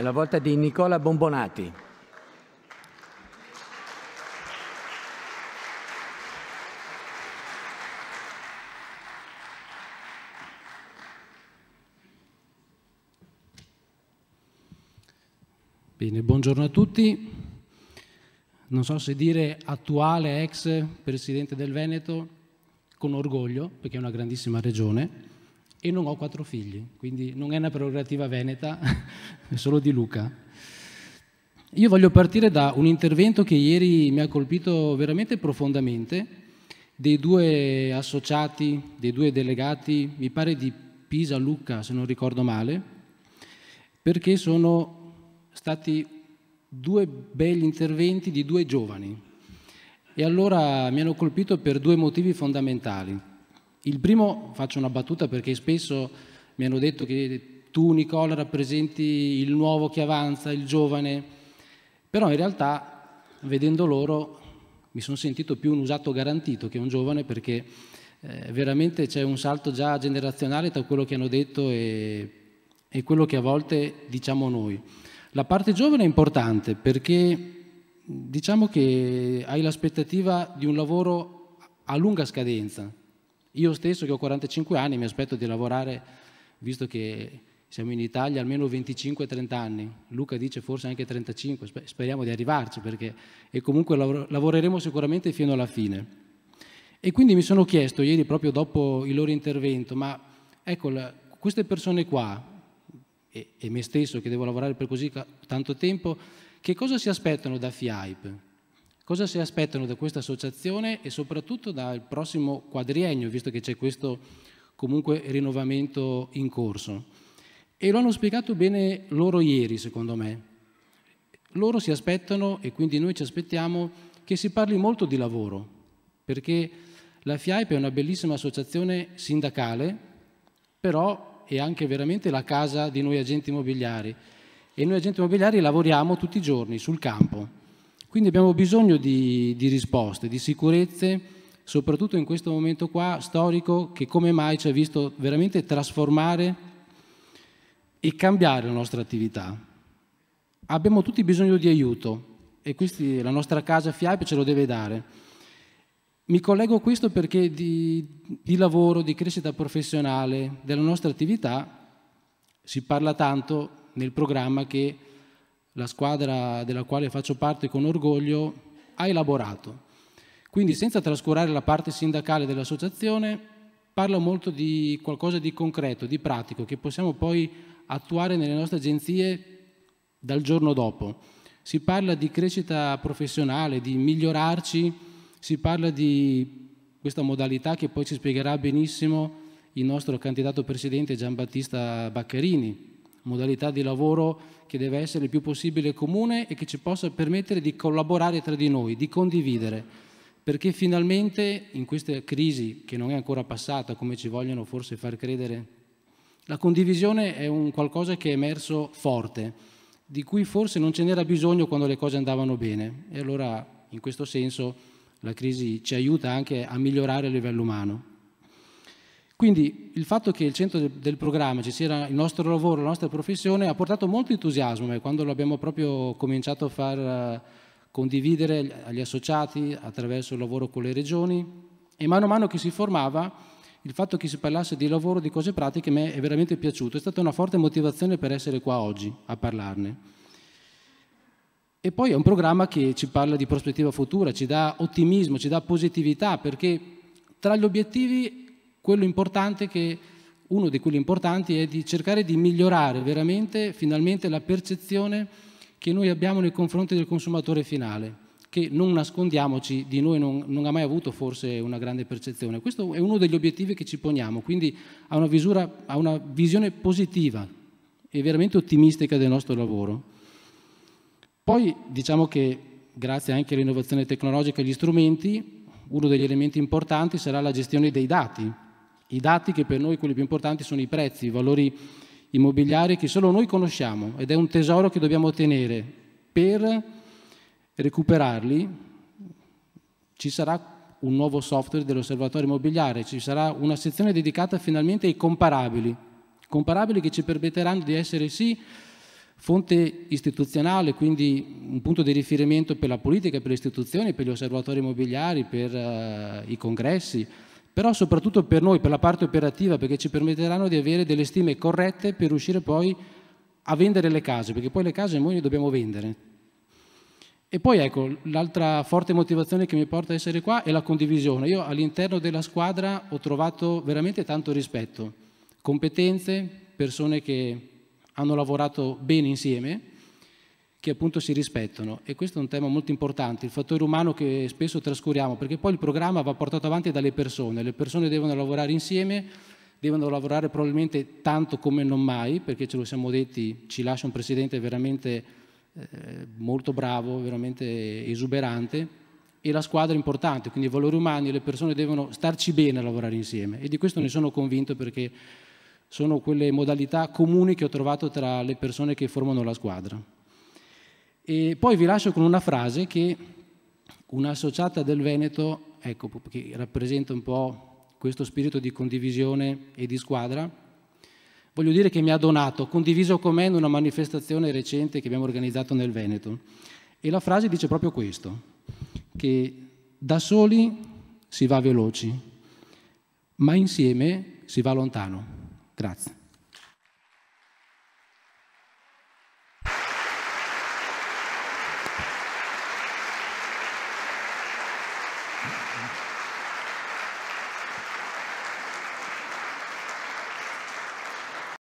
È la volta di Nicola Bombonati. Bene, buongiorno a tutti. Non so se dire attuale ex presidente del Veneto con orgoglio, perché è una grandissima regione, e non ho quattro figli, quindi non è una prerogativa veneta, è solo di Luca. Io voglio partire da un intervento che ieri mi ha colpito veramente profondamente, dei due associati, dei due delegati, mi pare di Pisa, Lucca, se non ricordo male, perché sono stati due belli interventi di due giovani. E allora mi hanno colpito per due motivi fondamentali. Il primo, faccio una battuta perché spesso mi hanno detto che tu Nicola rappresenti il nuovo che avanza, il giovane, però in realtà vedendo loro mi sono sentito più un usato garantito che un giovane perché eh, veramente c'è un salto già generazionale tra quello che hanno detto e, e quello che a volte diciamo noi. La parte giovane è importante perché diciamo che hai l'aspettativa di un lavoro a lunga scadenza, io stesso che ho 45 anni mi aspetto di lavorare, visto che siamo in Italia, almeno 25-30 anni. Luca dice forse anche 35, speriamo di arrivarci perché e comunque lavoreremo sicuramente fino alla fine. E quindi mi sono chiesto ieri proprio dopo il loro intervento, ma ecco, queste persone qua, e, me stesso che devo lavorare per così tanto tempo, che cosa si aspettano da FIAIP? Cosa si aspettano da questa associazione e soprattutto dal prossimo quadriennio, visto che c'è questo comunque rinnovamento in corso? E lo hanno spiegato bene loro ieri, secondo me. Loro si aspettano, e quindi noi ci aspettiamo, che si parli molto di lavoro, perché la FIAIP è una bellissima associazione sindacale, però è anche veramente la casa di noi agenti immobiliari e noi agenti immobiliari lavoriamo tutti i giorni sul campo quindi abbiamo bisogno di, di risposte, di sicurezze, soprattutto in questo momento qua storico che come mai ci ha visto veramente trasformare e cambiare la nostra attività. Abbiamo tutti bisogno di aiuto e questi, la nostra casa FIAP ce lo deve dare. Mi collego a questo perché di, di lavoro, di crescita professionale, della nostra attività si parla tanto nel programma che la squadra della quale faccio parte con orgoglio, ha elaborato. Quindi senza trascurare la parte sindacale dell'associazione, parla molto di qualcosa di concreto, di pratico, che possiamo poi attuare nelle nostre agenzie dal giorno dopo. Si parla di crescita professionale, di migliorarci, si parla di questa modalità che poi ci spiegherà benissimo il nostro candidato presidente Giambattista Baccherini, modalità di lavoro che deve essere il più possibile comune e che ci possa permettere di collaborare tra di noi, di condividere, perché finalmente in questa crisi che non è ancora passata, come ci vogliono forse far credere, la condivisione è un qualcosa che è emerso forte, di cui forse non ce n'era bisogno quando le cose andavano bene e allora in questo senso la crisi ci aiuta anche a migliorare a livello umano. Quindi il fatto che al centro del, del, programma ci sia il nostro lavoro, la nostra professione, ha portato molto entusiasmo e quando l'abbiamo proprio cominciato a far eh, condividere agli associati attraverso il lavoro con le regioni e mano a mano che si formava il fatto che si parlasse di lavoro, di cose pratiche, a me è veramente piaciuto, è stata una forte motivazione per essere qua oggi a parlarne. E poi è un programma che ci parla di prospettiva futura, ci dà ottimismo, ci dà positività, perché tra gli obiettivi quello importante che, uno di quelli importanti è di cercare di migliorare veramente, finalmente, la percezione che noi abbiamo nei confronti del consumatore finale, che non nascondiamoci, di noi non, non ha mai avuto forse una grande percezione. Questo è uno degli obiettivi che ci poniamo, quindi ha una, visura, ha una visione positiva e veramente ottimistica del nostro lavoro. Poi diciamo che grazie anche all'innovazione tecnologica e agli strumenti, uno degli elementi importanti sarà la gestione dei dati, i dati che per noi quelli più importanti sono i prezzi, i valori immobiliari che solo noi conosciamo ed è un tesoro che dobbiamo tenere per recuperarli. Ci sarà un nuovo software dell'osservatorio immobiliare, ci sarà una sezione dedicata finalmente ai comparabili, comparabili che ci permetteranno di essere sì fonte istituzionale, quindi un punto di riferimento per la politica, per le istituzioni, per gli osservatori immobiliari, per uh, i congressi, però soprattutto per noi, per la parte operativa, perché ci permetteranno di avere delle stime corrette per riuscire poi a vendere le case, perché poi le case noi le dobbiamo vendere. E poi ecco, l'altra forte motivazione che mi porta a essere qua è la condivisione. Io all'interno della squadra ho trovato veramente tanto rispetto, competenze, persone che hanno lavorato bene insieme che appunto si rispettano e questo è un tema molto importante, il fattore umano che spesso trascuriamo perché poi il programma va portato avanti dalle persone, le persone devono lavorare insieme, devono lavorare probabilmente tanto come non mai perché ce lo siamo detti, ci lascia un presidente veramente eh, molto bravo, veramente esuberante e la squadra è importante, quindi i valori umani, e le persone devono starci bene a lavorare insieme e di questo ne sono convinto perché sono quelle modalità comuni che ho trovato tra le persone che formano la squadra. E poi vi lascio con una frase che un'associata del Veneto, ecco, che rappresenta un po' questo spirito di condivisione e di squadra, voglio dire che mi ha donato, condiviso con me in una manifestazione recente che abbiamo organizzato nel Veneto. E la frase dice proprio questo, che da soli si va veloci, ma insieme si va lontano. Grazie.